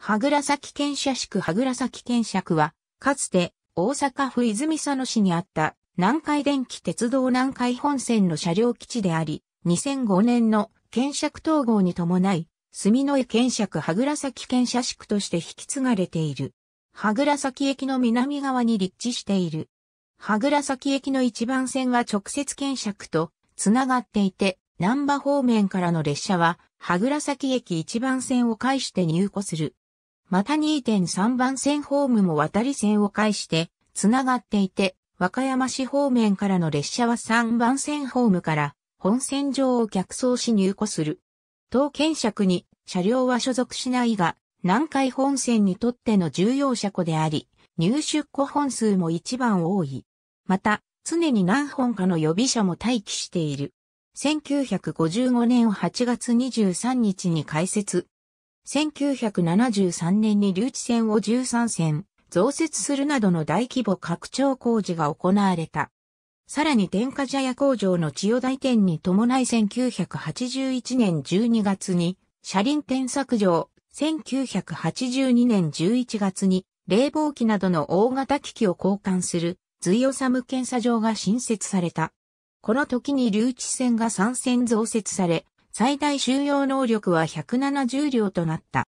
はぐら崎県社宿はぐら検県社は、かつて大阪府泉佐野市にあった南海電気鉄道南海本線の車両基地であり、2005年の県区統合に伴い、住の江県区はぐら崎県社宿として引き継がれている。はぐら崎駅の南側に立地している。はぐら崎駅の一番線は直接県区とつながっていて、南波方面からの列車は、はぐら崎駅一番線を介して入庫する。また2.3番線ホームも渡り線を介して繋がっていて、和歌山市方面からの列車は3番線ホームから本線上を逆走し入庫する。当検尺に車両は所属しないが、南海本線にとっての重要車庫であり、入出庫本数も一番多い。また、常に何本かの予備車も待機している。1955年8月23日に開設、1973年に留置線を13線増設するなどの大規模拡張工事が行われた。さらに天下茶屋工場の千代台店に伴い1981年12月に車輪転削場、1982年11月に冷房機などの大型機器を交換する随予サム検査場が新設された。この時に留置線が3線増設され、最大収容能力は170両となった。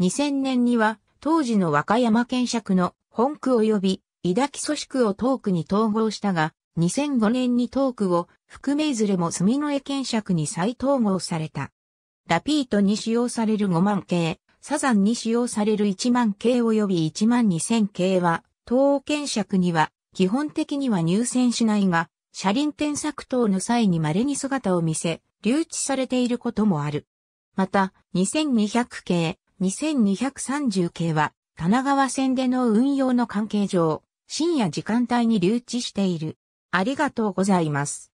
2000年には、当時の和歌山県尺の本区及び、伊田木組織を東区に統合したが、2005年に東区を含めいずれも住之江県尺に再統合された。ラピートに使用される5万系、サザンに使用される1万系及び1万2000系は、東欧県尺には基本的には入選しないが、車輪転作等の際に稀に姿を見せ、留置されていることもある。また、2200系、2230系は、神奈川線での運用の関係上、深夜時間帯に留置している。ありがとうございます。